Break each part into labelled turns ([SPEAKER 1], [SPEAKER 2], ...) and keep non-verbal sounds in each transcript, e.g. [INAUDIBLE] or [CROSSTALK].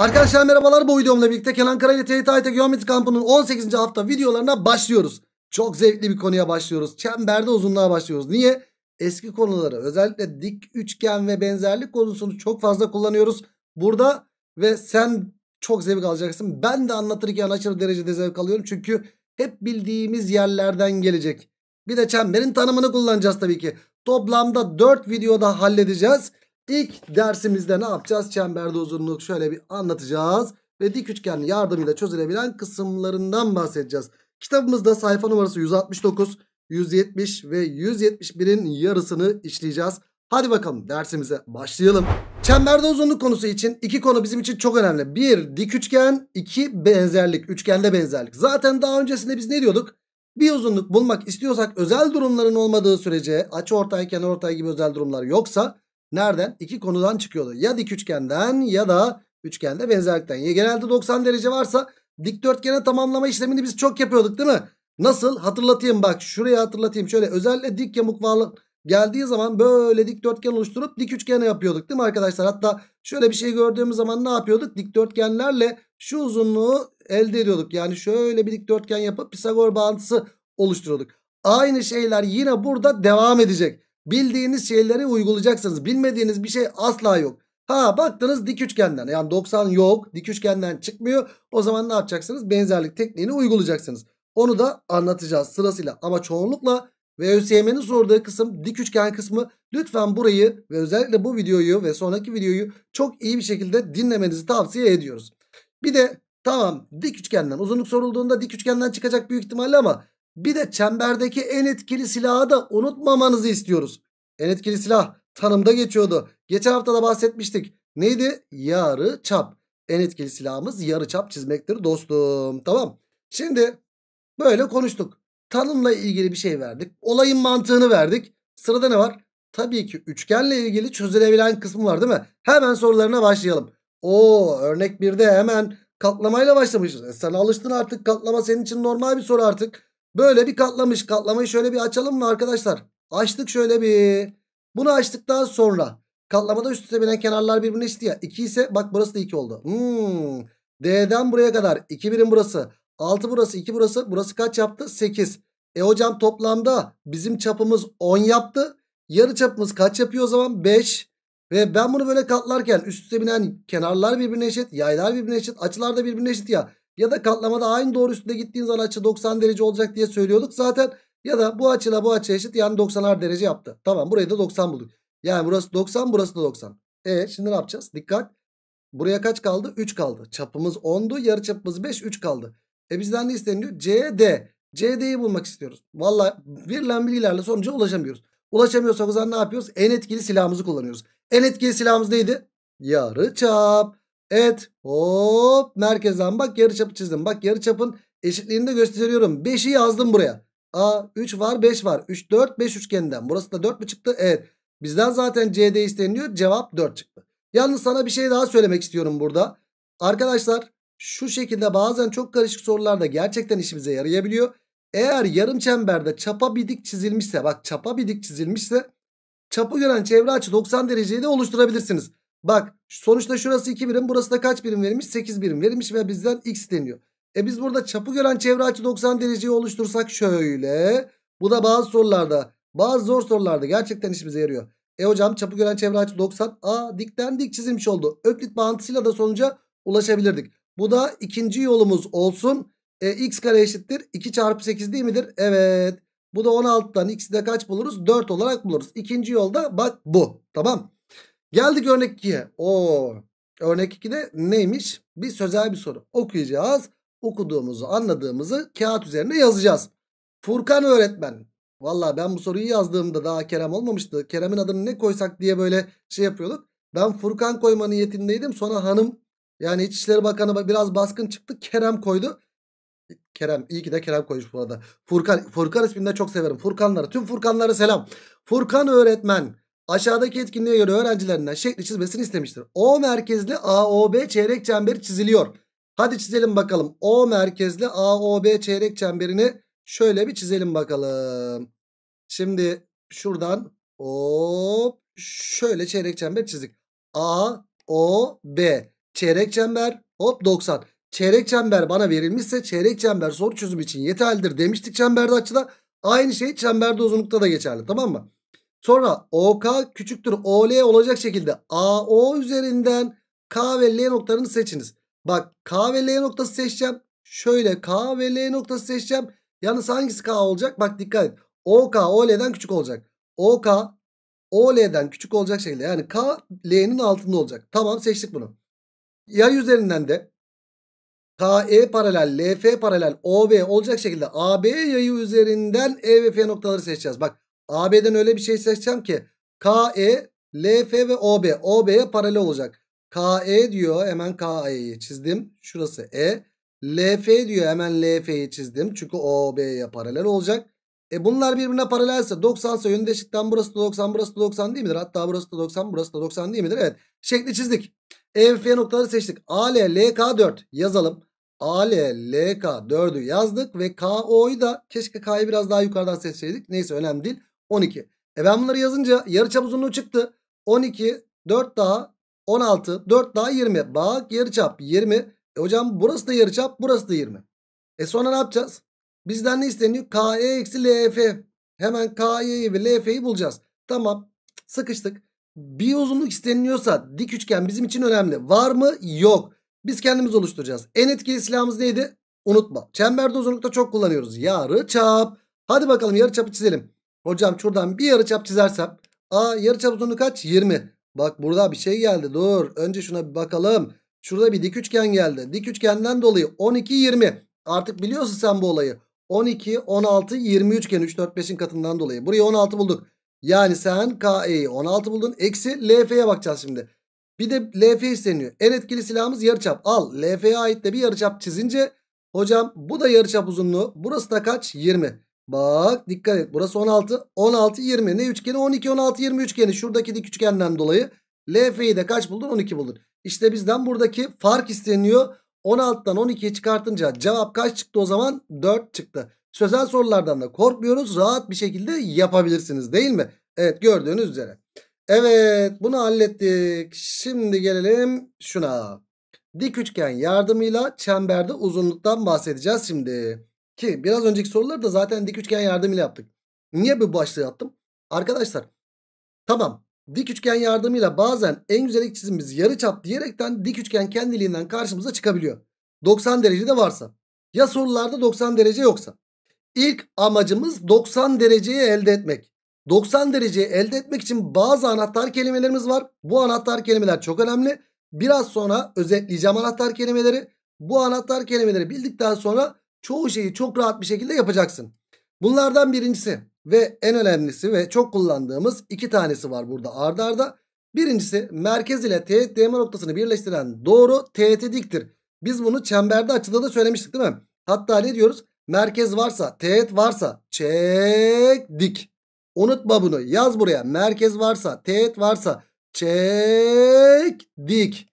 [SPEAKER 1] Arkadaşlar merhabalar bu videomla birlikte Kenan Kara ile TYT Geometri Kampı'nın 18. hafta videolarına başlıyoruz. Çok zevkli bir konuya başlıyoruz. Çemberde uzunluğa başlıyoruz. Niye? Eski konuları özellikle dik üçgen ve benzerlik konusunu çok fazla kullanıyoruz. Burada ve sen çok zevk alacaksın. Ben de anlatırken aşırı derecede zevk alıyorum. Çünkü hep bildiğimiz yerlerden gelecek. Bir de çemberin tanımını kullanacağız tabii ki. Toplamda 4 videoda halledeceğiz. İlk dersimizde ne yapacağız? Çemberde uzunluk şöyle bir anlatacağız. Ve dik üçgen yardımıyla çözülebilen kısımlarından bahsedeceğiz. Kitabımızda sayfa numarası 169, 170 ve 171'in yarısını işleyeceğiz. Hadi bakalım dersimize başlayalım. Çemberde uzunluk konusu için iki konu bizim için çok önemli. Bir dik üçgen, iki benzerlik, üçgende benzerlik. Zaten daha öncesinde biz ne diyorduk? Bir uzunluk bulmak istiyorsak özel durumların olmadığı sürece açı ortay, kenar ortay gibi özel durumlar yoksa Nereden? İki konudan çıkıyordu. Ya dik üçgenden ya da üçgende benzerlikten. Ya genelde 90 derece varsa dikdörtgene tamamlama işlemini biz çok yapıyorduk değil mi? Nasıl? Hatırlatayım bak. Şuraya hatırlatayım. Şöyle özellikle dik yamuk varlık geldiği zaman böyle dikdörtgen oluşturup dik üçgene yapıyorduk değil mi arkadaşlar? Hatta şöyle bir şey gördüğümüz zaman ne yapıyorduk? Dikdörtgenlerle şu uzunluğu elde ediyorduk. Yani şöyle bir dikdörtgen yapıp Pisagor bağıntısı oluşturuyorduk. Aynı şeyler yine burada devam edecek. Bildiğiniz şeyleri uygulayacaksınız. Bilmediğiniz bir şey asla yok. Ha baktınız dik üçgenden yani 90 yok dik üçgenden çıkmıyor. O zaman ne yapacaksınız? Benzerlik tekniğini uygulayacaksınız. Onu da anlatacağız sırasıyla ama çoğunlukla ve ÖSYM'nin sorduğu kısım dik üçgen kısmı lütfen burayı ve özellikle bu videoyu ve sonraki videoyu çok iyi bir şekilde dinlemenizi tavsiye ediyoruz. Bir de tamam dik üçgenden uzunluk sorulduğunda dik üçgenden çıkacak büyük ihtimalle ama bir de çemberdeki en etkili silahı da unutmamanızı istiyoruz. En etkili silah tanımda geçiyordu. Geçen hafta da bahsetmiştik. Neydi? Yarı çap. En etkili silahımız yarı çap çizmektir dostum. Tamam. Şimdi böyle konuştuk. Tanımla ilgili bir şey verdik. Olayın mantığını verdik. Sırada ne var? Tabii ki üçgenle ilgili çözülebilen kısmı var değil mi? Hemen sorularına başlayalım. Oo örnek 1'de hemen katlamayla başlamışız. E, sen alıştın artık katlama senin için normal bir soru artık. Böyle bir katlamış. Katlamayı şöyle bir açalım mı arkadaşlar? Açtık şöyle bir. Bunu açtıktan sonra katlamada üst üste binen kenarlar birbirine eşit ya. 2 ise bak burası da 2 oldu. Hmm. D'den buraya kadar 2 birim burası. 6 burası 2 burası. Burası kaç yaptı? 8. E hocam toplamda bizim çapımız 10 yaptı. Yarı çapımız kaç yapıyor o zaman? 5. Ve ben bunu böyle katlarken üst üste binen kenarlar birbirine eşit. Yaylar birbirine eşit. Açılar da birbirine eşit ya ya da katlamada aynı doğru üstünde gittiğin zaman açı 90 derece olacak diye söylüyorduk zaten. Ya da bu açıyla bu açı eşit yani 90'ar derece yaptı. Tamam burayı da 90 bulduk. Yani burası 90 burası da 90. E şimdi ne yapacağız? Dikkat. Buraya kaç kaldı? 3 kaldı. Çapımız 10'du. Yarı çapımız 5. 3 kaldı. E bizden ne isteniyor? CD. CD'yi bulmak istiyoruz. Valla verilen bilgilerle sonuca ulaşamıyoruz. Ulaşamıyorsak o zaman ne yapıyoruz? En etkili silahımızı kullanıyoruz. En etkili silahımız neydi? Yarı çap. Evet hop merkezden bak yarıçapı çizdim. Bak yarıçapın eşitliğini de gösteriyorum. 5'i yazdım buraya. A 3 var 5 var. 3 4 5 üçgeninden. Burası da 4 mü çıktı? Evet. Bizden zaten CD isteniyor. Cevap 4 çıktı. Yalnız sana bir şey daha söylemek istiyorum burada. Arkadaşlar şu şekilde bazen çok karışık sorularda gerçekten işimize yarayabiliyor. Eğer yarım çemberde çapa bir dik çizilmişse bak çapa bir dik çizilmişse çapı gören çevre açı 90 dereceyi de oluşturabilirsiniz. Bak sonuçta şurası 2 birim burası da kaç birim verilmiş? 8 birim verilmiş ve bizden x deniyor. E biz burada çapı gören çevre açı 90 dereceyi oluştursak şöyle. Bu da bazı sorularda bazı zor sorularda gerçekten işimize yarıyor. E hocam çapı gören çevre açı 90. A dikten dik çizilmiş oldu. Öklit bağıntısıyla da sonuca ulaşabilirdik. Bu da ikinci yolumuz olsun. E, x kare eşittir. 2 çarpı 8 değil midir? Evet. Bu da 16'dan x'i de kaç buluruz? 4 olarak buluruz. İkinci yolda bak bu. Tamam. Geldik örnek 2'ye. Oo. Örnek 2'de neymiş? Bir sözel bir soru. Okuyacağız. Okuduğumuzu, anladığımızı kağıt üzerine yazacağız. Furkan öğretmen. Vallahi ben bu soruyu yazdığımda daha Kerem olmamıştı. Kerem'in adını ne koysak diye böyle şey yapıyorduk. Ben Furkan koyma niyetindeydim. Sonra hanım yani İçişleri Bakanı biraz baskın çıktı. Kerem koydu. Kerem iyi ki de Kerem koymuş bu arada. Furkan, Furkan ismini de çok severim. Furkanları. tüm Furkanları selam. Furkan öğretmen Aşağıdaki etkinliğe göre öğrencilerinden şekli çizmesini istemiştir. O merkezli AOB çeyrek çemberi çiziliyor. Hadi çizelim bakalım. O merkezli AOB çeyrek çemberini şöyle bir çizelim bakalım. Şimdi şuradan hop şöyle çeyrek çember çizdik. A, O, B. Çeyrek çember hop 90. Çeyrek çember bana verilmişse çeyrek çember soru çözüm için yeterlidir demiştik çemberde açıda. Aynı şey çemberde uzunlukta da geçerli tamam mı? Sonra OK küçüktür OL olacak şekilde AO üzerinden K ve L noktalarını seçiniz. Bak K ve L noktası seçeceğim. Şöyle K ve L noktası seçeceğim. Yalnız hangisi K olacak? Bak dikkat et. OK OL'den küçük olacak. OK OL'den küçük olacak şekilde. Yani K L'nin altında olacak. Tamam seçtik bunu. Yay üzerinden de KE paralel, LF paralel, OB olacak şekilde AB yayı üzerinden E ve F noktaları seçeceğiz. Bak AB'den öyle bir şey seçeceğim ki KE, LF ve OB. OB'ye paralel olacak. KE diyor hemen KE'yi çizdim. Şurası E. LF diyor hemen LF'yi çizdim. Çünkü OB'ye paralel olacak. E bunlar birbirine paralelse 90 ise yönü eşitten burası da 90 burası da 90 değil midir? Hatta burası da 90 burası da 90 değil midir? Evet şekli çizdik. E noktaları seçtik. AL LK 4 yazalım. AL LK 4'ü yazdık ve KO'yu da keşke K'yı biraz daha yukarıdan seçseydik. Neyse önemli değil. 12. E ben bunları yazınca yarıçap uzunluğu çıktı. 12, 4 daha 16, 4 daha 20. Bak yarıçap 20. E hocam burası da yarıçap, burası da 20. E sonra ne yapacağız? Bizden ne isteniyor? KE eksi LF. E Hemen KE'yi ve LF'yi bulacağız. Tamam sıkıştık. Bir uzunluk isteniyorsa dik üçgen bizim için önemli. Var mı? Yok. Biz kendimiz oluşturacağız. En etkili silahımız neydi? Unutma. Çemberde uzunlukta çok kullanıyoruz. Yarı çap. Hadi bakalım yarı çapı çizelim. Hocam şuradan bir yarı çap çizersem. A çap uzunluğu kaç? 20. Bak burada bir şey geldi. Dur. Önce şuna bir bakalım. Şurada bir dik üçgen geldi. Dik üçgenden dolayı 12 20. Artık biliyorsun sen bu olayı. 12 16 20 üçgen 3 4 5'in katından dolayı. Burayı 16 bulduk. Yani sen KE'yi 16 buldun. Eksi LF'ye bakacağız şimdi. Bir de LF isteniyor. En etkili silahımız yarı çap. Al LF'ye ait de bir yarı çap çizince hocam bu da yarı çap uzunluğu. Burası da kaç? 20. Bak dikkat et. Burası 16. 16 20. Ne üçgeni? 12 16 20 üçgeni. Şuradaki dik üçgenden dolayı. LF'yi de kaç buldun? 12 buldun. İşte bizden buradaki fark isteniyor. 16'dan 12'yi çıkartınca cevap kaç çıktı o zaman? 4 çıktı. Sözel sorulardan da korkmuyoruz. Rahat bir şekilde yapabilirsiniz değil mi? Evet gördüğünüz üzere. Evet bunu hallettik. Şimdi gelelim şuna. Dik üçgen yardımıyla çemberde uzunluktan bahsedeceğiz şimdi. Ki biraz önceki soruları da zaten dik üçgen yardımıyla yaptık. Niye bu başlığı attım? Arkadaşlar tamam dik üçgen yardımıyla bazen en güzel ilk çizimimiz yarıçap diyerekten dik üçgen kendiliğinden karşımıza çıkabiliyor. 90 derece de varsa. Ya sorularda 90 derece yoksa. İlk amacımız 90 dereceyi elde etmek. 90 dereceyi elde etmek için bazı anahtar kelimelerimiz var. Bu anahtar kelimeler çok önemli. Biraz sonra özetleyeceğim anahtar kelimeleri. Bu anahtar kelimeleri bildikten sonra çoğu şeyi çok rahat bir şekilde yapacaksın. Bunlardan birincisi ve en önemlisi ve çok kullandığımız iki tanesi var burada ardarda. Arda. Birincisi merkez ile teğet değme noktasını birleştiren doğru TT diktir. Biz bunu çemberde açıda da söylemiştik değil mi? Hatta ne diyoruz? Merkez varsa, teğet varsa çek dik. Unutma bunu. Yaz buraya. Merkez varsa, teğet varsa çek dik.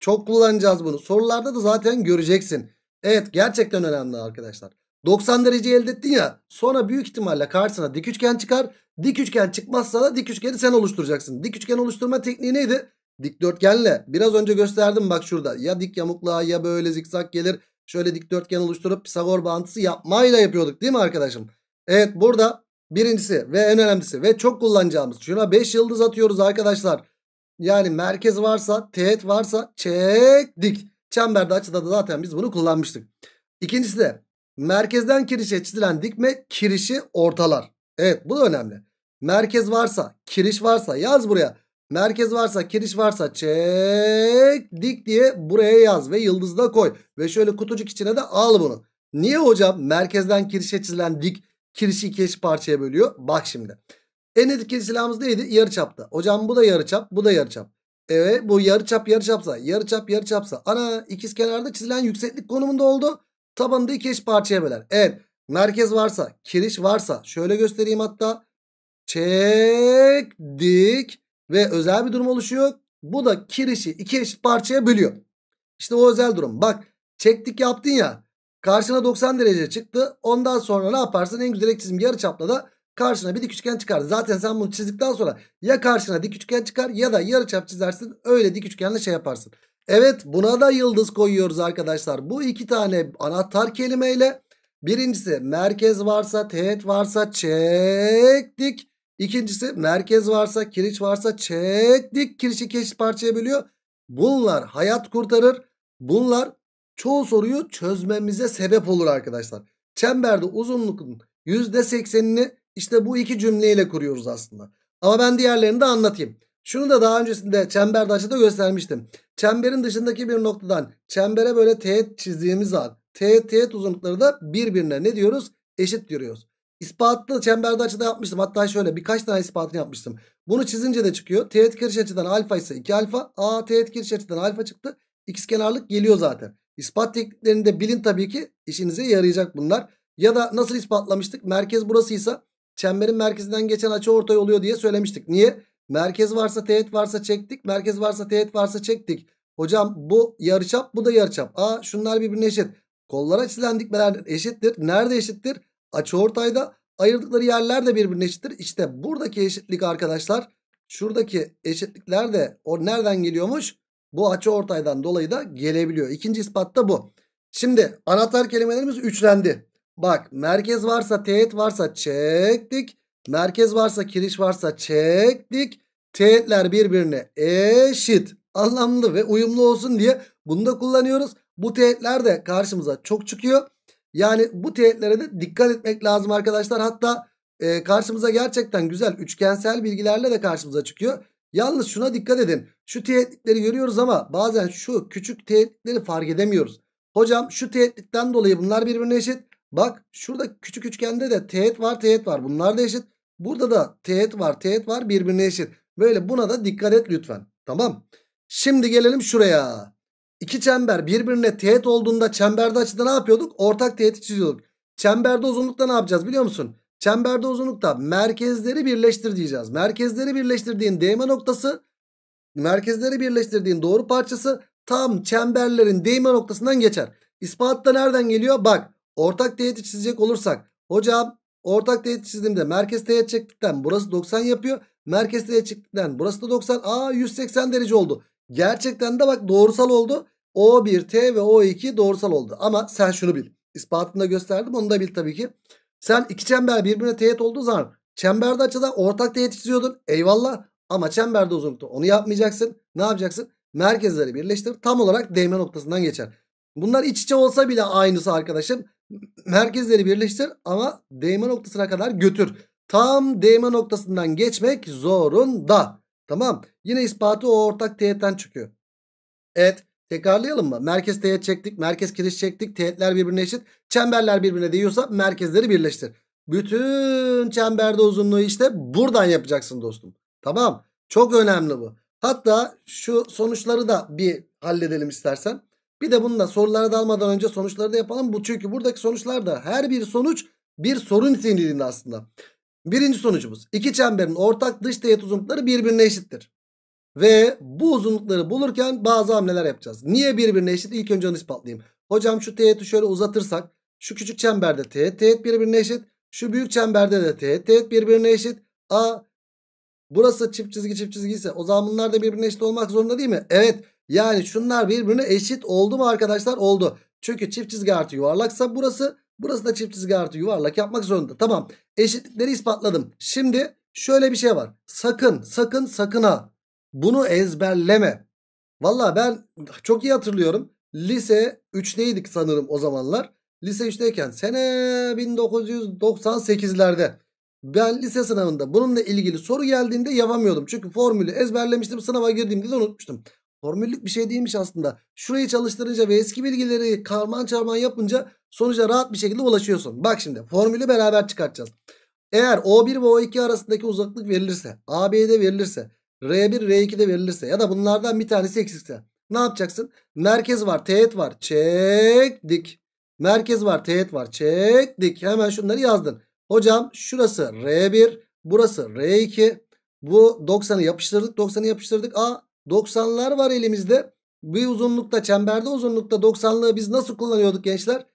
[SPEAKER 1] Çok kullanacağız bunu. Sorularda da zaten göreceksin. Evet gerçekten önemli arkadaşlar. 90 derece elde ettin ya sonra büyük ihtimalle karşısına dik üçgen çıkar. Dik üçgen çıkmazsa da dik üçgeni sen oluşturacaksın. Dik üçgen oluşturma tekniği neydi? Dikdörtgenle biraz önce gösterdim bak şurada ya dik yamukla ya böyle zikzak gelir. Şöyle dikdörtgen oluşturup Pisagor bağıntısı yapmayla yapıyorduk değil mi arkadaşım? Evet burada birincisi ve en önemlisi ve çok kullanacağımız şuna 5 yıldız atıyoruz arkadaşlar. Yani merkez varsa teğet varsa çek dik. Çemberde açıda da zaten biz bunu kullanmıştık. İkincisi de merkezden kirişe çizilen dikme kirişi ortalar. Evet bu da önemli. Merkez varsa kiriş varsa yaz buraya. Merkez varsa kiriş varsa çek dik diye buraya yaz ve yıldızda koy. Ve şöyle kutucuk içine de al bunu. Niye hocam merkezden kirişe çizilen dik kirişi iki parçaya bölüyor? Bak şimdi. En etkili silahımız neydi? çapta. Hocam bu da yarı çap, bu da yarı çap. Evet bu yarı yarı çap çapsa, yarı çap yarı çapsa ana ikiz kenarda çizilen yükseklik konumunda oldu. Tabanı da iki eş parçaya böler. Evet merkez varsa kiriş varsa şöyle göstereyim hatta. Çek dik ve özel bir durum oluşuyor. Bu da kirişi iki eşit parçaya bölüyor. İşte o özel durum. Bak çektik yaptın ya. Karşına 90 derece çıktı. Ondan sonra ne yaparsın en güzel ek çizim çapla da Karşına bir dik üçgen çıkar. Zaten sen bunu çizdikten sonra ya karşına dik üçgen çıkar ya da yarıçap çizersin. Öyle dik üçgenle şey yaparsın. Evet buna da yıldız koyuyoruz arkadaşlar. Bu iki tane anahtar kelimeyle birincisi merkez varsa teğet varsa çektik. İkincisi merkez varsa kiriç varsa çektik. Kirişi iki parçaya bölüyor. Bunlar hayat kurtarır. Bunlar çoğu soruyu çözmemize sebep olur arkadaşlar. Çemberde uzunluğun %80'ini işte bu iki cümleyle kuruyoruz aslında. Ama ben diğerlerini de anlatayım. Şunu da daha öncesinde çember çemberde açıda göstermiştim. Çemberin dışındaki bir noktadan çembere böyle teğet çizdiğimiz an teğet teğet uzunlukları da birbirine ne diyoruz? Eşit diyoruz. İspatlı çemberde açıda yapmıştım. Hatta şöyle birkaç tane ispatını yapmıştım. Bunu çizince de çıkıyor. Teğet kiriş açıdan alfa ise 2 alfa. A teğet kiriş açıdan alfa çıktı. İkiz kenarlık geliyor zaten. İspat tekniklerini de bilin tabii ki. işinize yarayacak bunlar. Ya da nasıl ispatlamıştık? Merkez burasıysa Çemberin merkezinden geçen açı ortay oluyor diye söylemiştik. Niye? Merkez varsa teğet varsa çektik. Merkez varsa teğet varsa çektik. Hocam bu yarıçap bu da yarıçap. Aa şunlar birbirine eşit. Kollara çizilen dikmeler eşittir. Nerede eşittir? Açı ortayda ayırdıkları yerler de birbirine eşittir. İşte buradaki eşitlik arkadaşlar şuradaki eşitlikler de o nereden geliyormuş? Bu açı ortaydan dolayı da gelebiliyor. İkinci ispat da bu. Şimdi anahtar kelimelerimiz üçlendi. Bak merkez varsa teğet varsa çektik. Merkez varsa kiriş varsa çektik. Teğetler birbirine eşit. Anlamlı ve uyumlu olsun diye bunu da kullanıyoruz. Bu teğetler de karşımıza çok çıkıyor. Yani bu teğetlere de dikkat etmek lazım arkadaşlar. Hatta e, karşımıza gerçekten güzel üçgensel bilgilerle de karşımıza çıkıyor. Yalnız şuna dikkat edin. Şu teğetlikleri görüyoruz ama bazen şu küçük teğetlikleri fark edemiyoruz. Hocam şu teğetlikten dolayı bunlar birbirine eşit. Bak şurada küçük üçgende de teğet var teğet var. Bunlar da eşit. Burada da teğet var teğet var birbirine eşit. Böyle buna da dikkat et lütfen. Tamam. Şimdi gelelim şuraya. İki çember birbirine teğet olduğunda çemberde açıda ne yapıyorduk? Ortak teğeti çiziyorduk. Çemberde uzunlukta ne yapacağız biliyor musun? Çemberde uzunlukta merkezleri birleştir diyeceğiz. Merkezleri birleştirdiğin değme noktası, merkezleri birleştirdiğin doğru parçası tam çemberlerin değme noktasından geçer. İspat da nereden geliyor? Bak Ortak teğeti çizecek olursak hocam ortak teğet çizdiğimde merkez teğet çektikten burası 90 yapıyor. Merkez teğet çektikten burası da 90. Aa 180 derece oldu. Gerçekten de bak doğrusal oldu. O1T ve O2 doğrusal oldu. Ama sen şunu bil. İspatını gösterdim onu da bil tabii ki. Sen iki çember birbirine teğet olduğu zaman çemberde açıda ortak teğet çiziyordun. Eyvallah. Ama çemberde uzunlukta onu yapmayacaksın. Ne yapacaksın? Merkezleri birleştir. Tam olarak değme noktasından geçer. Bunlar iç içe olsa bile aynısı arkadaşım merkezleri birleştir ama değme noktasına kadar götür. Tam değme noktasından geçmek zorunda. Tamam. Yine ispatı o ortak teğetten çıkıyor. Evet. Tekrarlayalım mı? Merkez teğet çektik. Merkez kiriş çektik. Teğetler birbirine eşit. Çemberler birbirine değiyorsa merkezleri birleştir. Bütün çemberde uzunluğu işte buradan yapacaksın dostum. Tamam. Çok önemli bu. Hatta şu sonuçları da bir halledelim istersen. Bir de bunu da sorulara dalmadan önce sonuçları da yapalım. Bu çünkü buradaki sonuçlar da her bir sonuç bir sorun niteliğinde aslında. Birinci sonucumuz. iki çemberin ortak dış teğet uzunlukları birbirine eşittir. Ve bu uzunlukları bulurken bazı hamleler yapacağız. Niye birbirine eşit? İlk önce onu ispatlayayım. Hocam şu teğeti şöyle uzatırsak. Şu küçük çemberde teğet teğet birbirine eşit. Şu büyük çemberde de teğet teğet birbirine eşit. A burası çift çizgi çift çizgi ise o zaman bunlar da birbirine eşit olmak zorunda değil mi? Evet. Yani şunlar birbirine eşit oldu mu arkadaşlar? Oldu. Çünkü çift çizgi artı yuvarlaksa burası. Burası da çift çizgi artı yuvarlak yapmak zorunda. Tamam. Eşitlikleri ispatladım. Şimdi şöyle bir şey var. Sakın sakın sakın ha. Bunu ezberleme. Valla ben çok iyi hatırlıyorum. Lise 3'teydik sanırım o zamanlar. Lise 3'teyken sene 1998'lerde ben lise sınavında bununla ilgili soru geldiğinde yapamıyordum. Çünkü formülü ezberlemiştim sınava girdiğimde de unutmuştum. Formüllük bir şey değilmiş aslında. Şurayı çalıştırınca ve eski bilgileri karman çarman yapınca sonuca rahat bir şekilde ulaşıyorsun. Bak şimdi formülü beraber çıkartacağız. Eğer O1 ve O2 arasındaki uzaklık verilirse, AB'de verilirse, R1, R2'de verilirse ya da bunlardan bir tanesi eksikse ne yapacaksın? Merkez var, teğet var. Çektik. Merkez var, teğet var. Çektik. Hemen şunları yazdın. Hocam şurası R1, burası R2. Bu 90'ı yapıştırdık, 90'ı yapıştırdık. A 90'lar var elimizde. Bir uzunlukta çemberde uzunlukta 90'lığı biz nasıl kullanıyorduk gençler?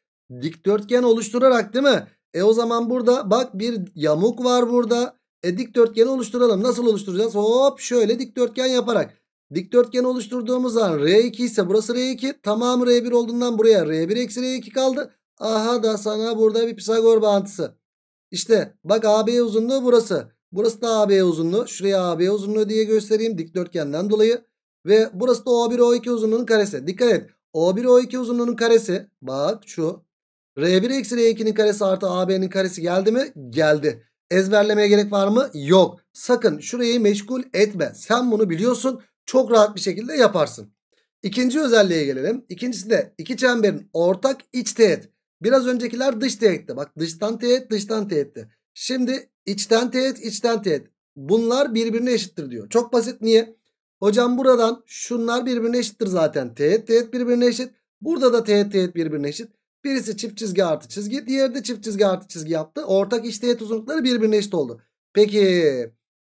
[SPEAKER 1] Dikdörtgen oluşturarak değil mi? E o zaman burada bak bir yamuk var burada. E dikdörtgeni oluşturalım. Nasıl oluşturacağız? Hop şöyle dikdörtgen yaparak. Dikdörtgen oluşturduğumuz zaman R2 ise burası R2. tamam R1 olduğundan buraya R1 eksi R2 kaldı. Aha da sana burada bir Pisagor bağıntısı. İşte bak AB uzunluğu burası. Burası da AB uzunluğu. Şuraya AB uzunluğu diye göstereyim dikdörtgenden dolayı. Ve burası da O1 O2 uzunluğunun karesi. Dikkat et. O1 O2 uzunluğunun karesi. Bak şu. R1 eksi R2'nin karesi artı AB'nin karesi geldi mi? Geldi. Ezberlemeye gerek var mı? Yok. Sakın şurayı meşgul etme. Sen bunu biliyorsun. Çok rahat bir şekilde yaparsın. İkinci özelliğe gelelim. İkincisinde iki çemberin ortak iç teğet. Biraz öncekiler dış teğetti. Bak dıştan teğet dıştan teğetti. Şimdi içten teğet içten teğet. Bunlar birbirine eşittir diyor. Çok basit niye? Hocam buradan şunlar birbirine eşittir zaten. Teğet teğet birbirine eşit. Burada da teğet teğet birbirine eşit. Birisi çift çizgi artı çizgi. Diğeri de çift çizgi artı çizgi yaptı. Ortak iç teğet uzunlukları birbirine eşit oldu. Peki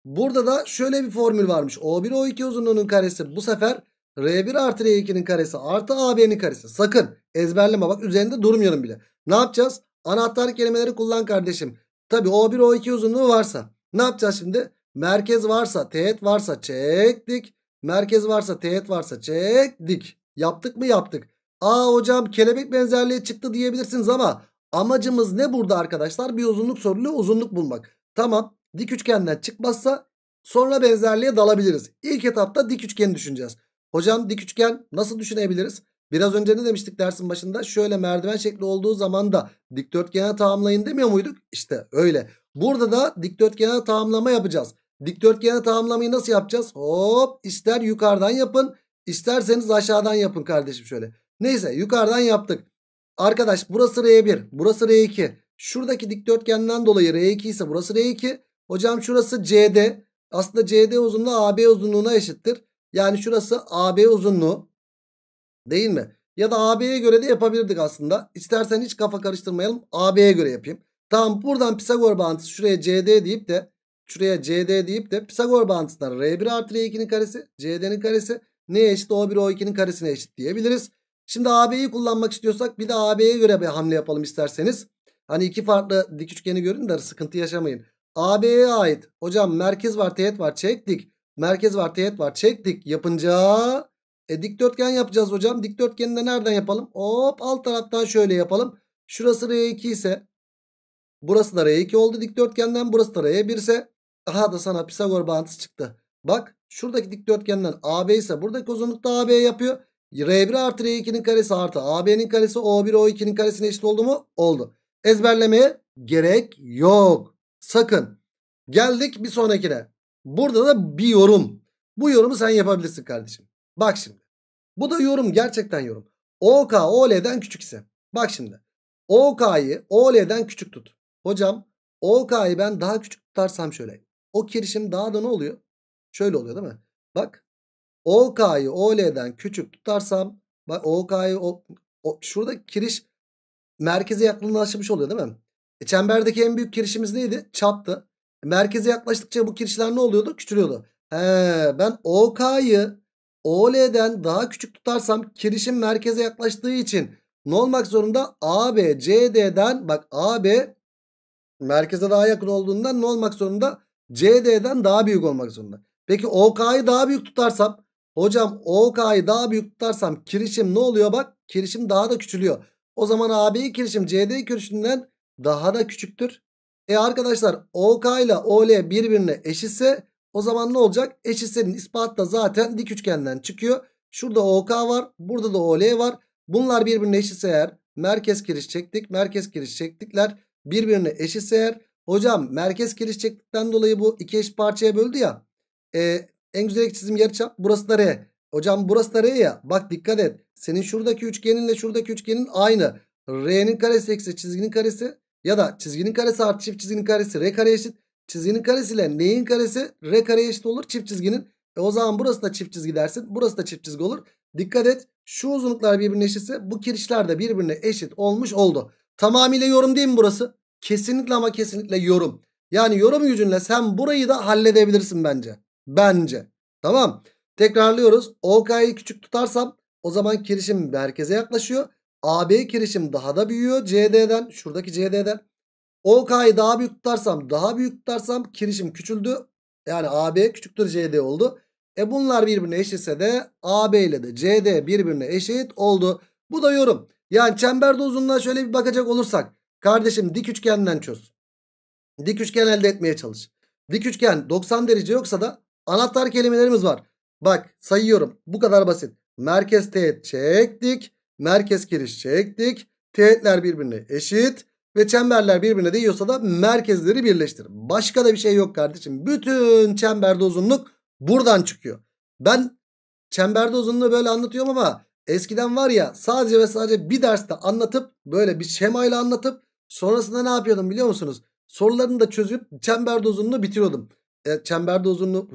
[SPEAKER 1] burada da şöyle bir formül varmış. O1 O2 uzunluğunun karesi bu sefer R1 artı R2'nin karesi artı AB'nin karesi. Sakın ezberleme bak üzerinde durmuyorum bile. Ne yapacağız? Anahtar kelimeleri kullan kardeşim. Tabi O1 O2 uzunluğu varsa ne yapacağız şimdi? Merkez varsa teğet varsa çektik. Merkez varsa teğet varsa çektik. Yaptık mı yaptık. Aa hocam kelebek benzerliği çıktı diyebilirsiniz ama amacımız ne burada arkadaşlar? Bir uzunluk sorulu uzunluk bulmak. Tamam dik üçgenden çıkmazsa sonra benzerliğe dalabiliriz. İlk etapta dik üçgeni düşüneceğiz. Hocam dik üçgen nasıl düşünebiliriz? Biraz önce ne demiştik dersin başında? Şöyle merdiven şekli olduğu zaman da dikdörtgene tamamlayın demiyor muyduk? İşte öyle. Burada da dikdörtgene tamamlama yapacağız. Dikdörtgene tamamlamayı nasıl yapacağız? Hop ister yukarıdan yapın isterseniz aşağıdan yapın kardeşim şöyle. Neyse yukarıdan yaptık. Arkadaş burası R1 burası R2. Şuradaki dikdörtgenden dolayı R2 ise burası R2. Hocam şurası CD. Aslında CD uzunluğu AB uzunluğuna eşittir. Yani şurası AB uzunluğu. Değil mi? Ya da AB'ye göre de yapabilirdik aslında. İstersen hiç kafa karıştırmayalım. AB'ye göre yapayım. Tamam buradan Pisagor bağıntısı şuraya CD deyip de şuraya CD deyip de Pisagor bağıntısından R1 artı R2'nin karesi CD'nin karesi neye eşit O1 O2'nin karesine eşit diyebiliriz. Şimdi AB'yi kullanmak istiyorsak bir de AB'ye göre bir hamle yapalım isterseniz. Hani iki farklı dik üçgeni görün de sıkıntı yaşamayın. AB'ye ait hocam merkez var teğet var çektik. Merkez var teğet var çektik yapınca e dikdörtgen yapacağız hocam. Dikdörtgeni de nereden yapalım? Hop alt taraftan şöyle yapalım. Şurası R2 ise burası da R2 oldu dikdörtgenden. Burası da R1 ise daha da sana Pisagor bağıntısı çıktı. Bak şuradaki dikdörtgenden AB ise buradaki uzunluk da AB yapıyor. R1 artı R2'nin karesi artı AB'nin karesi O1 O2'nin karesine eşit oldu mu? Oldu. Ezberlemeye gerek yok. Sakın. Geldik bir sonrakine. Burada da bir yorum. Bu yorumu sen yapabilirsin kardeşim. Bak şimdi. Bu da yorum gerçekten yorum. OK OL'den küçük ise. Bak şimdi. OK'yı OL'den küçük tut. Hocam OK'yı ben daha küçük tutarsam şöyle. O kirişim daha da ne oluyor? Şöyle oluyor değil mi? Bak. OK'yı OL'den küçük tutarsam bak OK'yı o, o, şurada kiriş merkeze yakınlaşmış oluyor değil mi? E, çemberdeki en büyük kirişimiz neydi? Çaptı. E, merkeze yaklaştıkça bu kirişler ne oluyordu? Küçülüyordu. He, ben OK'yı OL'den daha küçük tutarsam kirişim merkeze yaklaştığı için ne olmak zorunda? AB CD'den bak AB merkeze daha yakın olduğundan ne olmak zorunda? CD'den daha büyük olmak zorunda. Peki OK'yı daha büyük tutarsam hocam OK'yı daha büyük tutarsam kirişim ne oluyor bak? Kirişim daha da küçülüyor. O zaman AB kirişim CD kirişinden daha da küçüktür. E arkadaşlar OK ile OL birbirine eşitse o zaman ne olacak? Eşitsenin ispatı da zaten dik üçgenden çıkıyor. Şurada OK var. Burada da OL var. Bunlar birbirine eşitse eğer merkez kiriş çektik. Merkez kiriş çektikler. Birbirine eşitse eğer hocam merkez kiriş çektikten dolayı bu iki eş parçaya böldü ya. E, en güzel çizim yarıçap. Burası da R. Hocam burası da R ya. Bak dikkat et. Senin şuradaki üçgeninle şuradaki üçgenin aynı. R'nin karesi eksi çizginin karesi ya da çizginin karesi artı çift çizginin karesi R kare eşit. Çizginin karesiyle neyin karesi? R kareye eşit olur çift çizginin. E o zaman burası da çift çizgi dersin. Burası da çift çizgi olur. Dikkat et şu uzunluklar birbirine eşitse bu kirişler de birbirine eşit olmuş oldu. Tamamıyla yorum değil mi burası? Kesinlikle ama kesinlikle yorum. Yani yorum gücünle sen burayı da halledebilirsin bence. Bence. Tamam. Tekrarlıyoruz. OK'yi küçük tutarsam o zaman kirişim merkeze yaklaşıyor. AB kirişim daha da büyüyor CD'den. Şuradaki CD'den. OK'yı daha büyük tutarsam daha büyük tutarsam kirişim küçüldü. Yani AB küçüktür CD oldu. E bunlar birbirine eşitse de AB ile de CD birbirine eşit oldu. Bu da yorum. Yani çemberde uzunluğa şöyle bir bakacak olursak. Kardeşim dik üçgenden çöz. Dik üçgen elde etmeye çalış. Dik üçgen 90 derece yoksa da anahtar kelimelerimiz var. Bak sayıyorum. Bu kadar basit. Merkez teğet çektik. Merkez giriş çektik. Teğetler birbirine eşit ve çemberler birbirine değiyorsa da merkezleri birleştir. Başka da bir şey yok kardeşim. Bütün çemberde uzunluk buradan çıkıyor. Ben çemberde uzunluğu böyle anlatıyorum ama eskiden var ya sadece ve sadece bir derste anlatıp böyle bir şemayla anlatıp sonrasında ne yapıyordum biliyor musunuz? Sorularını da çözüp çemberde uzunluğu bitiriyordum. E, çemberde uzunluğu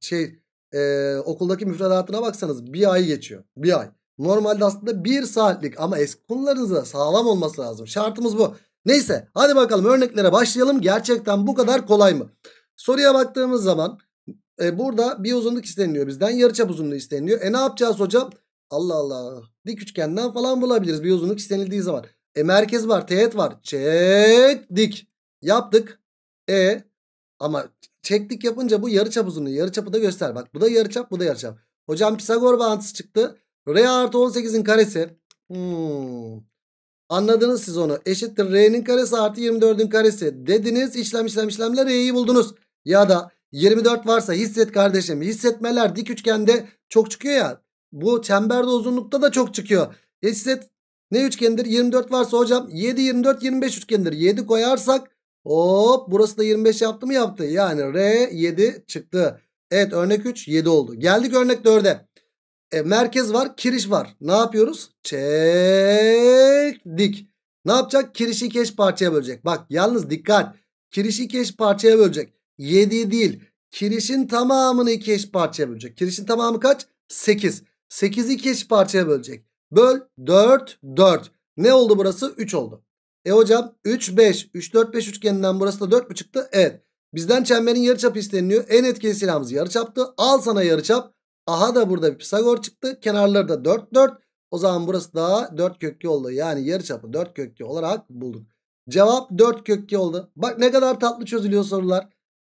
[SPEAKER 1] şey e, okuldaki müfredatına baksanız bir ay geçiyor. Bir ay. Normalde aslında bir saatlik ama eski konularınızda sağlam olması lazım. Şartımız bu. Neyse hadi bakalım örneklere başlayalım. Gerçekten bu kadar kolay mı? Soruya baktığımız zaman e, burada bir uzunluk isteniliyor bizden. Yarıçap uzunluğu isteniliyor. E ne yapacağız hocam? Allah Allah. Dik üçgenden falan bulabiliriz bir uzunluk istenildiği zaman. E merkez var, teğet var. çektik, Yaptık. E ama çektik yapınca bu yarıçap uzunluğu. Yarıçapı da göster. Bak bu da yarıçap, bu da yarıçap. Hocam Pisagor bağıntısı çıktı. R artı 18'in karesi. Hmm. Anladınız siz onu. Eşittir R'nin karesi artı 24'ün karesi dediniz. İşlem işlem işlemle R'yi buldunuz. Ya da 24 varsa hisset kardeşim. Hissetmeler dik üçgende çok çıkıyor ya. Bu çemberde uzunlukta da çok çıkıyor. Hisset ne üçgendir? 24 varsa hocam 7, 24, 25 üçgendir. 7 koyarsak hop burası da 25 yaptı mı yaptı. Yani R 7 çıktı. Evet örnek 3 7 oldu. Geldik örnek 4'e. E, merkez var, kiriş var. Ne yapıyoruz? Çektik. Ne yapacak? Kirişi iki parçaya bölecek. Bak yalnız dikkat. Kirişi iki parçaya bölecek. 7 değil. Kirişin tamamını iki parçaya bölecek. Kirişin tamamı kaç? 8. 8'i iki parçaya bölecek. Böl 4 4. Ne oldu burası? 3 oldu. E hocam 3 5 3 4 5 üçgeninden burası da 4 mü çıktı? Evet. Bizden çemberin yarıçapı isteniliyor. En etkili silahımız yarıçaptı. Al sana yarıçap. Aha da burada bir Pisagor çıktı. Kenarları da 4 4. O zaman burası da 4 köklü oldu. Yani yarıçapı 4 köklü olarak bulduk. Cevap 4 köklü oldu. Bak ne kadar tatlı çözülüyor sorular.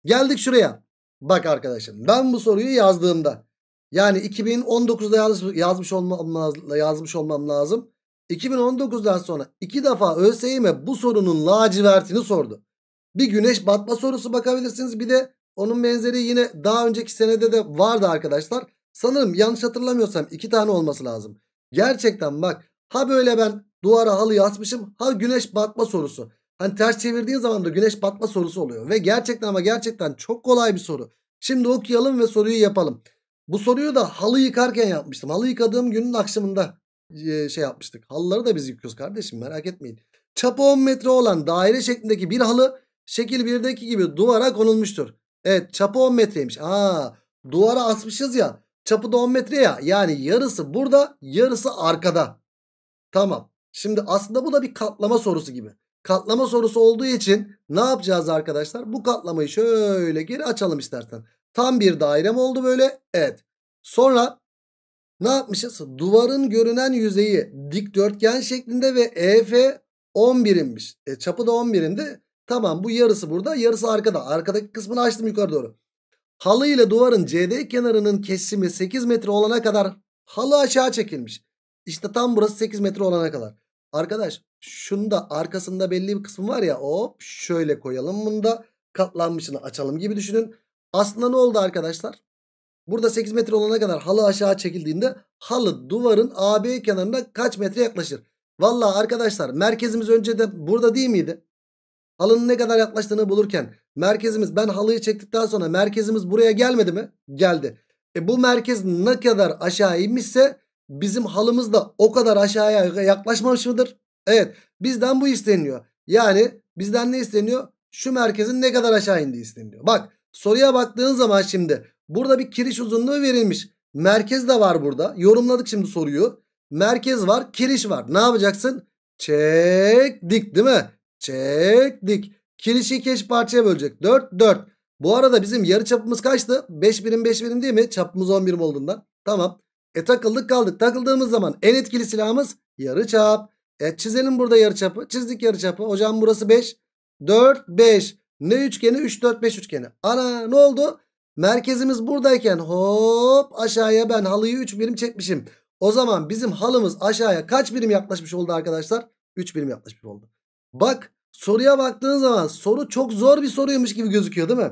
[SPEAKER 1] Geldik şuraya. Bak arkadaşım ben bu soruyu yazdığımda yani 2019'da yazmış, yazmış, olmam, lazım, yazmış olmam lazım. 2019'dan sonra iki defa ÖSYM'e bu sorunun lacivertini sordu. Bir güneş batma sorusu bakabilirsiniz. Bir de onun benzeri yine daha önceki senede de vardı arkadaşlar. Sanırım yanlış hatırlamıyorsam iki tane olması lazım. Gerçekten bak ha böyle ben duvara halı asmışım ha güneş batma sorusu. Hani ters çevirdiğin zaman da güneş batma sorusu oluyor. Ve gerçekten ama gerçekten çok kolay bir soru. Şimdi okuyalım ve soruyu yapalım. Bu soruyu da halı yıkarken yapmıştım. Halı yıkadığım günün akşamında e, şey yapmıştık. Halıları da biz yıkıyoruz kardeşim merak etmeyin. Çapı 10 metre olan daire şeklindeki bir halı şekil 1'deki gibi duvara konulmuştur. Evet çapı 10 metreymiş. Aa, duvara asmışız ya. Çapı da 10 metre ya. Yani yarısı burada yarısı arkada. Tamam. Şimdi aslında bu da bir katlama sorusu gibi. Katlama sorusu olduğu için ne yapacağız arkadaşlar? Bu katlamayı şöyle geri açalım istersen. Tam bir daire mi oldu böyle. Evet. Sonra ne yapmışız? Duvarın görünen yüzeyi dikdörtgen şeklinde ve EF 10 E, çapı da 10 Tamam bu yarısı burada yarısı arkada. Arkadaki kısmını açtım yukarı doğru. Halı ile duvarın CD kenarının kesimi 8 metre olana kadar halı aşağı çekilmiş. İşte tam burası 8 metre olana kadar. Arkadaş şunu da arkasında belli bir kısmı var ya hop şöyle koyalım. Bunu da katlanmışını açalım gibi düşünün. Aslında ne oldu arkadaşlar? Burada 8 metre olana kadar halı aşağı çekildiğinde halı duvarın AB kenarına kaç metre yaklaşır? Valla arkadaşlar merkezimiz önce de burada değil miydi? Halının ne kadar yaklaştığını bulurken merkezimiz ben halıyı çektikten sonra merkezimiz buraya gelmedi mi? Geldi. E bu merkez ne kadar aşağı inmişse bizim halımız da o kadar aşağıya yaklaşmamış mıdır? Evet bizden bu isteniyor. Yani bizden ne isteniyor? Şu merkezin ne kadar aşağı indiği isteniyor. Bak soruya baktığın zaman şimdi burada bir kiriş uzunluğu verilmiş. Merkez de var burada. Yorumladık şimdi soruyu. Merkez var kiriş var. Ne yapacaksın? çek dik değil mi? Çektik. Kirişi keş parçaya bölecek. 4 4. Bu arada bizim yarı çapımız kaçtı? 5 birim 5 birim değil mi? Çapımız 10 birim olduğundan. Tamam. E takıldık kaldık. Takıldığımız zaman en etkili silahımız yarı çap. E çizelim burada yarı çapı. Çizdik yarı çapı. Hocam burası 5. 4 5. Ne üçgeni? 3 4 5 üçgeni. Ana ne oldu? Merkezimiz buradayken hop aşağıya ben halıyı 3 birim çekmişim. O zaman bizim halımız aşağıya kaç birim yaklaşmış oldu arkadaşlar? 3 birim yaklaşmış oldu. Bak Soruya baktığın zaman soru çok zor bir soruymuş gibi gözüküyor değil mi?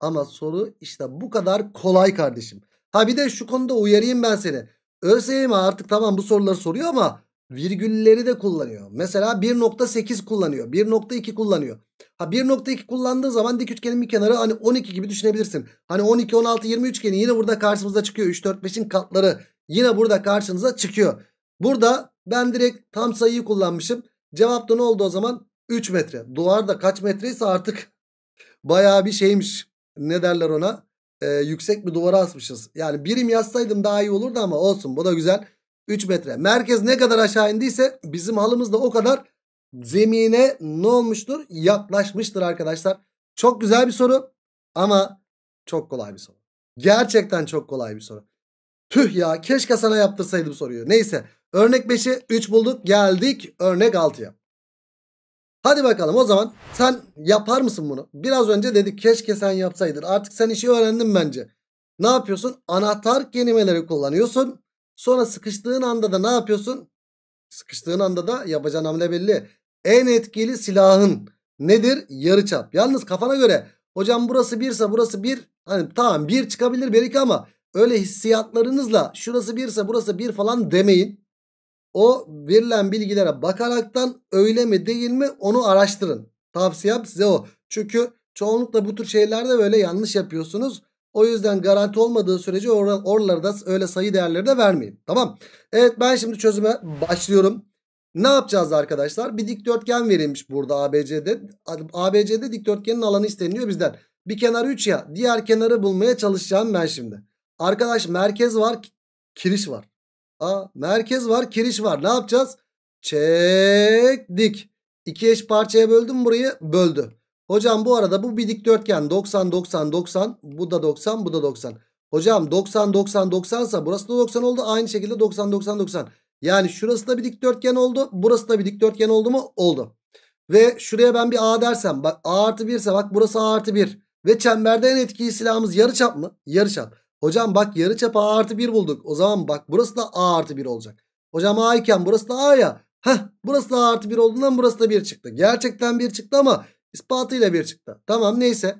[SPEAKER 1] Ama soru işte bu kadar kolay kardeşim. Ha bir de şu konuda uyarayım ben seni. ÖSYM artık tamam bu soruları soruyor ama virgülleri de kullanıyor. Mesela 1.8 kullanıyor. 1.2 kullanıyor. Ha 1.2 kullandığı zaman dik üçgenin bir kenarı hani 12 gibi düşünebilirsin. Hani 12, 16, 23 üçgeni yine burada karşımıza çıkıyor. 3, 4, 5'in katları yine burada karşınıza çıkıyor. Burada ben direkt tam sayıyı kullanmışım. Cevapta ne oldu o zaman? 3 metre. Duvar da kaç metreyse artık [LAUGHS] bayağı bir şeymiş. Ne derler ona? Ee, yüksek bir duvara asmışız. Yani birim yazsaydım daha iyi olurdu ama olsun. Bu da güzel. 3 metre. Merkez ne kadar aşağı indiyse bizim halımız da o kadar zemine ne olmuştur? Yaklaşmıştır arkadaşlar. Çok güzel bir soru ama çok kolay bir soru. Gerçekten çok kolay bir soru. Tüh ya keşke sana yaptırsaydım soruyu. Neyse örnek 5'i 3 bulduk geldik örnek 6'ya. Hadi bakalım o zaman sen yapar mısın bunu? Biraz önce dedik keşke sen yapsaydın. Artık sen işi öğrendin bence. Ne yapıyorsun? Anahtar kelimeleri kullanıyorsun. Sonra sıkıştığın anda da ne yapıyorsun? Sıkıştığın anda da yapacağın hamle belli. En etkili silahın nedir? Yarıçap. Yalnız kafana göre hocam burası birse burası bir. Hani tamam bir çıkabilir belki ama öyle hissiyatlarınızla şurası birse burası bir falan demeyin o verilen bilgilere bakaraktan öyle mi değil mi onu araştırın. Tavsiyem size o. Çünkü çoğunlukla bu tür şeylerde böyle yanlış yapıyorsunuz. O yüzden garanti olmadığı sürece or oralarda öyle sayı değerleri de vermeyin. Tamam. Evet ben şimdi çözüme başlıyorum. Ne yapacağız arkadaşlar? Bir dikdörtgen verilmiş burada ABC'de. ABC'de dikdörtgenin alanı isteniliyor bizden. Bir kenar 3 ya. Diğer kenarı bulmaya çalışacağım ben şimdi. Arkadaş merkez var, kiriş var. A merkez var kiriş var. Ne yapacağız? Çektik. İki eş parçaya böldüm burayı. Böldü. Hocam bu arada bu bir dikdörtgen. 90 90 90. Bu da 90 bu da 90. Hocam 90 90 90 sa burası da 90 oldu. Aynı şekilde 90 90 90. Yani şurası da bir dikdörtgen oldu. Burası da bir dikdörtgen oldu mu? Oldu. Ve şuraya ben bir A dersem. Bak A artı 1 ise bak burası A artı 1. Ve çemberde en etkili silahımız yarı çap mı? Yarı çap. Hocam bak yarıçap A artı 1 bulduk. O zaman bak burası da A artı 1 olacak. Hocam A iken burası da A ya. Heh burası da A artı 1 olduğundan burası da 1 çıktı. Gerçekten 1 çıktı ama ispatıyla 1 çıktı. Tamam neyse.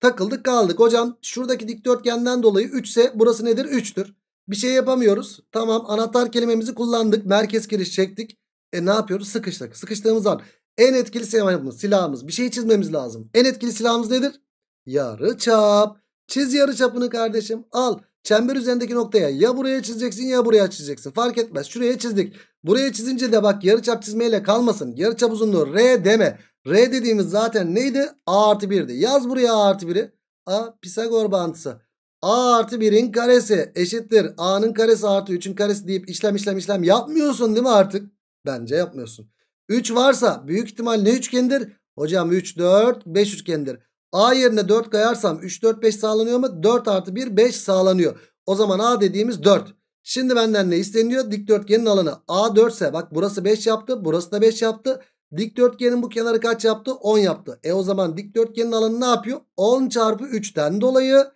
[SPEAKER 1] Takıldık kaldık. Hocam şuradaki dikdörtgenden dolayı 3 ise burası nedir? 3'tür. Bir şey yapamıyoruz. Tamam anahtar kelimemizi kullandık. Merkez giriş çektik. E ne yapıyoruz? Sıkıştık. Sıkıştığımız an en etkili silahımız, silahımız bir şey çizmemiz lazım. En etkili silahımız nedir? Yarı çap. Çiz yarı çapını kardeşim. Al. Çember üzerindeki noktaya ya buraya çizeceksin ya buraya çizeceksin. Fark etmez. Şuraya çizdik. Buraya çizince de bak yarı çap çizmeyle kalmasın. Yarı çap uzunluğu R deme. R dediğimiz zaten neydi? A artı 1'di. Yaz buraya A artı 1'i. A Pisagor bağıntısı. A artı 1'in karesi eşittir. A'nın karesi artı 3'ün karesi deyip işlem işlem işlem yapmıyorsun değil mi artık? Bence yapmıyorsun. 3 varsa büyük ihtimal ne üçgendir? Hocam 3, 4, 5 üçgendir. A yerine 4 kayarsam 3 4 5 sağlanıyor mu? 4 artı 1 5 sağlanıyor. O zaman A dediğimiz 4. Şimdi benden ne isteniyor? Dikdörtgenin alanı. A 4 ise bak burası 5 yaptı. Burası da 5 yaptı. Dikdörtgenin bu kenarı kaç yaptı? 10 yaptı. E o zaman dikdörtgenin alanı ne yapıyor? 10 çarpı 3'ten dolayı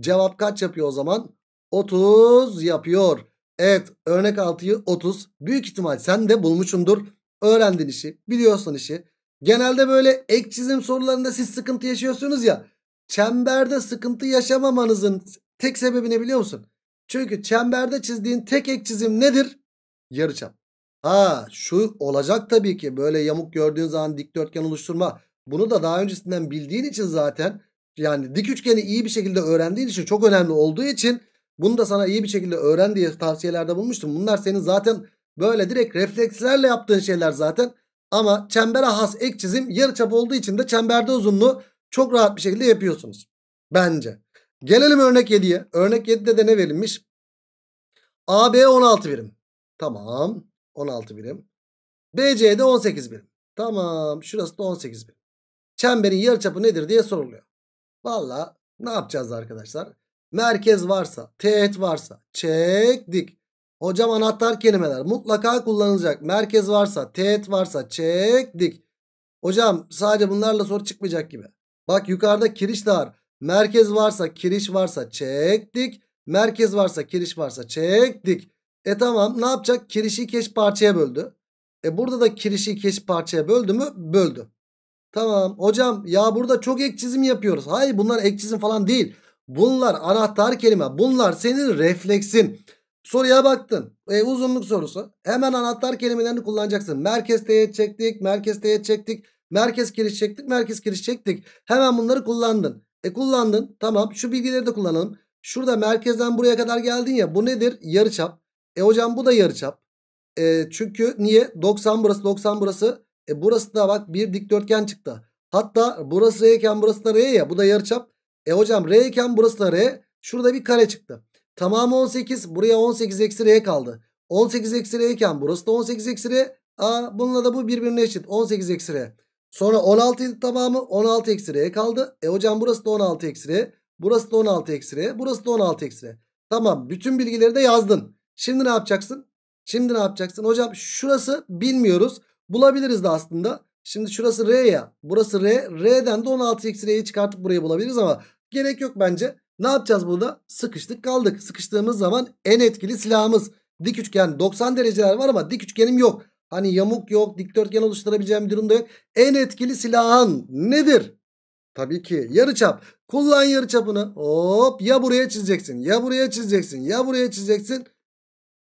[SPEAKER 1] cevap kaç yapıyor o zaman? 30 yapıyor. Evet örnek 6'yı 30. Büyük ihtimal sen de bulmuşsundur. Öğrendin işi biliyorsun işi. Genelde böyle ek çizim sorularında siz sıkıntı yaşıyorsunuz ya. Çemberde sıkıntı yaşamamanızın tek sebebi ne biliyor musun? Çünkü çemberde çizdiğin tek ek çizim nedir? Yarıçap. Ha şu olacak tabii ki. Böyle yamuk gördüğün zaman dikdörtgen oluşturma. Bunu da daha öncesinden bildiğin için zaten yani dik üçgeni iyi bir şekilde öğrendiğin için çok önemli olduğu için bunu da sana iyi bir şekilde öğren diye tavsiyelerde bulmuştum. Bunlar senin zaten böyle direkt reflekslerle yaptığın şeyler zaten. Ama çembere has ek çizim yarıçap olduğu için de çemberde uzunluğu çok rahat bir şekilde yapıyorsunuz. Bence. Gelelim örnek 7'ye. Örnek 7'de de ne verilmiş? AB 16 birim. Tamam. 16 birim. BC'de 18 birim. Tamam. Şurası da 18 birim. Çemberin yarıçapı nedir diye soruluyor. Valla ne yapacağız arkadaşlar? Merkez varsa, teğet varsa çektik. Hocam anahtar kelimeler mutlaka kullanılacak. Merkez varsa, teğet varsa çektik. Hocam sadece bunlarla soru çıkmayacak gibi. Bak yukarıda kiriş de var. Merkez varsa, kiriş varsa çektik. Merkez varsa, kiriş varsa çektik. E tamam ne yapacak? Kirişi keş parçaya böldü. E burada da kirişi keş parçaya böldü mü? Böldü. Tamam hocam ya burada çok ek çizim yapıyoruz. Hayır bunlar ek çizim falan değil. Bunlar anahtar kelime. Bunlar senin refleksin. Soruya baktın. E, uzunluk sorusu. Hemen anahtar kelimelerini kullanacaksın. Merkez teğet çektik. Merkez teğet çektik. Merkez kiriş çektik. Merkez kiriş çektik. Hemen bunları kullandın. E kullandın. Tamam. Şu bilgileri de kullanalım. Şurada merkezden buraya kadar geldin ya. Bu nedir? Yarıçap. E hocam bu da yarıçap. E, çünkü niye? 90 burası 90 burası. E burası da bak bir dikdörtgen çıktı. Hatta burası R iken burası da R ya. Bu da yarıçap. E hocam R iken burası da R. Şurada bir kare çıktı. Tamamı 18. Buraya 18 eksi r kaldı. 18 eksi r iken burası da 18 eksi r. A bununla da bu birbirine eşit. 18 eksi r. Sonra 16 tamamı 16 eksi r kaldı. E hocam burası da 16 eksi r. Burası da 16 eksi r. Burası da 16 eksi r. Tamam bütün bilgileri de yazdın. Şimdi ne yapacaksın? Şimdi ne yapacaksın? Hocam şurası bilmiyoruz. Bulabiliriz de aslında. Şimdi şurası r ya. Burası r. R'den de 16 eksi r'yi çıkartıp burayı bulabiliriz ama gerek yok bence. Ne yapacağız burada? Sıkıştık kaldık. Sıkıştığımız zaman en etkili silahımız dik üçgen 90 dereceler var ama dik üçgenim yok. Hani yamuk yok, dikdörtgen oluşturabileceğim bir durumda yok. En etkili silahın nedir? Tabii ki yarıçap. Kullan yarıçapını. Hop ya buraya çizeceksin, ya buraya çizeceksin, ya buraya çizeceksin.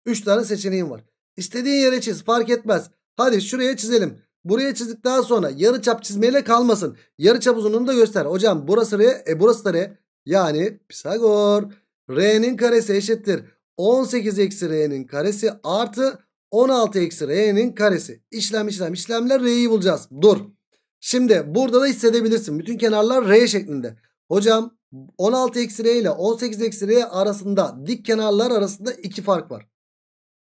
[SPEAKER 1] 3 tane seçeneğim var. İstediğin yere çiz, fark etmez. Hadi şuraya çizelim. Buraya çizdikten sonra yarıçap çizmeyle kalmasın. Yarıçap uzunluğunu da göster. Hocam burası R, e burası da R. Yani Pisagor R'nin karesi eşittir. 18 eksi R'nin karesi artı 16 eksi R'nin karesi. İşlem işlem işlemler R'yi bulacağız. Dur. Şimdi burada da hissedebilirsin. Bütün kenarlar R şeklinde. Hocam 16 eksi R ile 18 eksi R arasında dik kenarlar arasında iki fark var.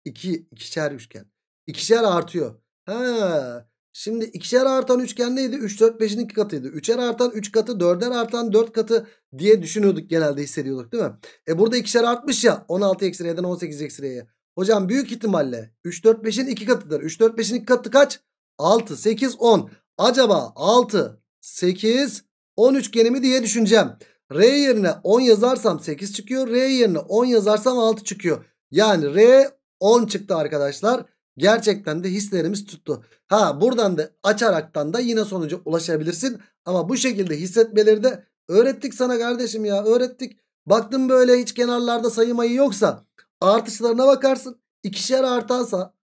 [SPEAKER 1] İki, ikişer üçgen. İkişer artıyor. Ha, Şimdi ikişer artan üçgen neydi? 3, 4, 5'in 2 katıydı. Üçer artan 3 katı, 4'er artan 4 katı diye düşünüyorduk genelde hissediyorduk değil mi? E burada ikişer artmış ya 16 eksi y'den 18 eksi y'ye. Hocam büyük ihtimalle 3, 4, 5'in 2 katıdır. 3, 4, 5'in 2 katı kaç? 6, 8, 10. Acaba 6, 8, 10 üçgeni mi diye düşüneceğim. R yerine 10 yazarsam 8 çıkıyor. R yerine 10 yazarsam 6 çıkıyor. Yani R 10 çıktı arkadaşlar. Gerçekten de hislerimiz tuttu. Ha buradan da açaraktan da yine sonuca ulaşabilirsin. Ama bu şekilde hissetmeleri de öğrettik sana kardeşim ya öğrettik. Baktın böyle hiç kenarlarda sayımayı yoksa artışlarına bakarsın. İkişer artansa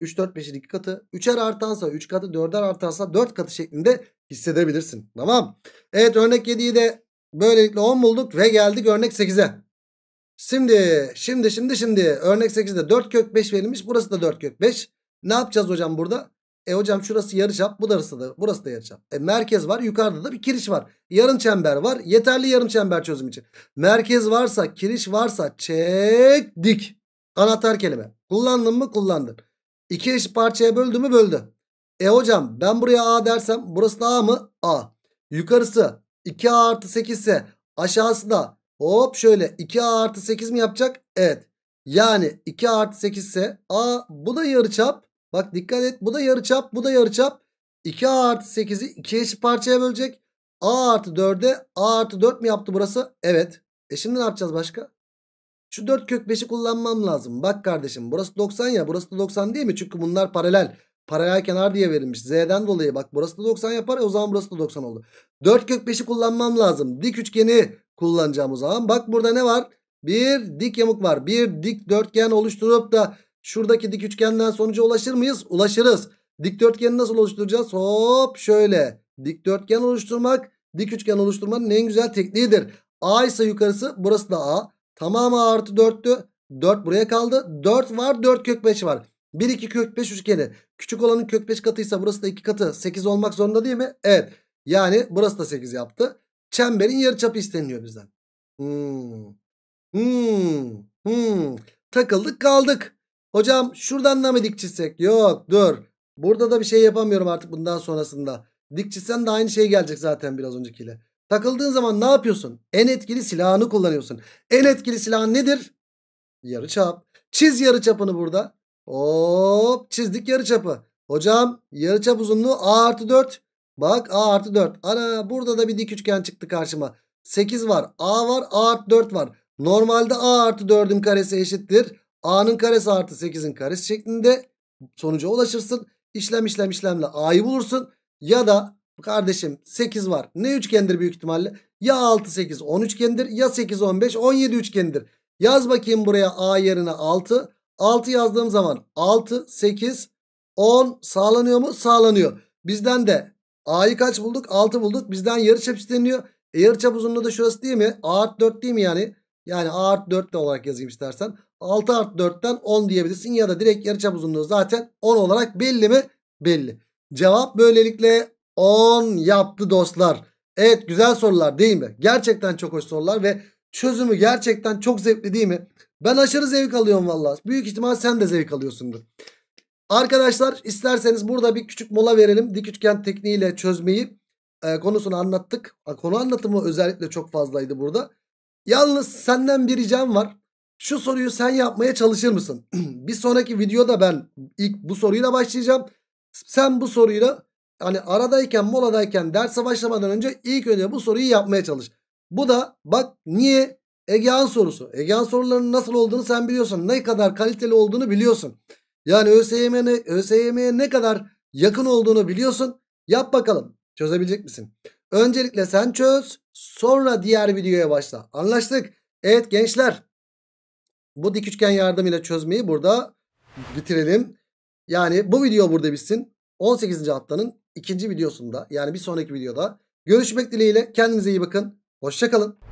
[SPEAKER 1] 3 4 5'in 2 katı, 3'er artansa 3 katı, 4'er artansa 4 katı şeklinde hissedebilirsin. Tamam. Evet örnek 7'yi de böylelikle 10 bulduk ve geldik örnek 8'e. Şimdi şimdi şimdi şimdi örnek 8'de 4 kök 5 verilmiş. Burası da 4 kök 5. Ne yapacağız hocam burada? E hocam şurası yarıçap, bu da da burası da yarıçap. E merkez var, yukarıda da bir kiriş var. Yarım çember var. Yeterli yarım çember çözüm için. Merkez varsa, kiriş varsa çek dik. Anahtar kelime. Kullandın mı? Kullandın. İki eş parçaya böldü mü? Böldü. E hocam ben buraya A dersem burası da A mı? A. Yukarısı 2A artı 8 ise aşağısı da Hop şöyle 2a artı 8 mi yapacak? Evet. Yani 2 artı 8 ise a bu da yarıçap. Bak dikkat et bu da yarıçap bu da yarıçap. 2a artı 8'i 2 eşit parçaya bölecek. a artı 4'e a artı 4 mi yaptı burası? Evet. E şimdi ne yapacağız başka? Şu 4 kök 5'i kullanmam lazım. Bak kardeşim burası 90 ya burası da 90 değil mi? Çünkü bunlar paralel. Paralel kenar diye verilmiş. Z'den dolayı bak burası da 90 yapar o zaman burası da 90 oldu. 4 kök 5'i kullanmam lazım. Dik üçgeni kullanacağım o zaman. Bak burada ne var? Bir dik yamuk var. Bir dik dörtgen oluşturup da şuradaki dik üçgenden sonuca ulaşır mıyız? Ulaşırız. dik Dikdörtgeni nasıl oluşturacağız? Hop şöyle. dik dörtgen oluşturmak dik üçgen oluşturmanın en güzel tekniğidir. A ise yukarısı burası da A. Tamamı artı 4'tü. 4 buraya kaldı. 4 var 4 kök 5 var. 1 2 kök 5 üçgeni. Küçük olanın kök 5 katıysa burası da 2 katı 8 olmak zorunda değil mi? Evet. Yani burası da 8 yaptı. Çemberin yarıçapı isteniyor bizden. Hmm. Hmm. Hmm. Takıldık kaldık. Hocam şuradan da mı dik çizsek? Yok dur. Burada da bir şey yapamıyorum artık bundan sonrasında. Dik çizsen de aynı şey gelecek zaten biraz öncekiyle. Takıldığın zaman ne yapıyorsun? En etkili silahını kullanıyorsun. En etkili silah nedir? Yarı çap. Çiz yarı çapını burada. Hop çizdik yarı çapı. Hocam yarı çap uzunluğu A artı 4. Bak A artı 4. Ana burada da bir dik üçgen çıktı karşıma. 8 var. A var. A artı 4 var. Normalde A artı 4'ün karesi eşittir. A'nın karesi artı 8'in karesi şeklinde sonuca ulaşırsın. İşlem işlem işlemle A'yı bulursun. Ya da kardeşim 8 var. Ne üçgendir büyük ihtimalle? Ya 6 8 10 üçgendir ya 8 15 17 üçgendir. Yaz bakayım buraya A yerine 6. 6 yazdığım zaman 6 8 10 sağlanıyor mu? Sağlanıyor. Bizden de A'yı kaç bulduk? 6 bulduk. Bizden yarıçap isteniyor. E yarıçap uzunluğu da şurası değil mi? A artı 4 değil mi yani? Yani A artı 4 de olarak yazayım istersen. 6 artı 4'ten 10 diyebilirsin. Ya da direkt yarıçap uzunluğu zaten 10 olarak belli mi? Belli. Cevap böylelikle 10 yaptı dostlar. Evet güzel sorular değil mi? Gerçekten çok hoş sorular ve çözümü gerçekten çok zevkli değil mi? Ben aşırı zevk alıyorum vallahi. Büyük ihtimal sen de zevk alıyorsundur. Arkadaşlar isterseniz burada bir küçük mola verelim. Dik üçgen tekniğiyle çözmeyi e, konusunu anlattık. Konu anlatımı özellikle çok fazlaydı burada. Yalnız senden bir ricam var. Şu soruyu sen yapmaya çalışır mısın? [CLEARS THROAT] bir sonraki videoda ben ilk bu soruyla başlayacağım. Sen bu soruyla hani aradayken moladayken derse başlamadan önce ilk önce bu soruyu yapmaya çalış. Bu da bak niye Egehan sorusu. Egehan sorularının nasıl olduğunu sen biliyorsun. Ne kadar kaliteli olduğunu biliyorsun. Yani ÖSYM'ye ÖSYM ne kadar yakın olduğunu biliyorsun. Yap bakalım. Çözebilecek misin? Öncelikle sen çöz. Sonra diğer videoya başla. Anlaştık. Evet gençler. Bu dik üçgen yardımıyla çözmeyi burada bitirelim. Yani bu video burada bitsin. 18. haftanın ikinci videosunda yani bir sonraki videoda görüşmek dileğiyle. Kendinize iyi bakın. Hoşçakalın.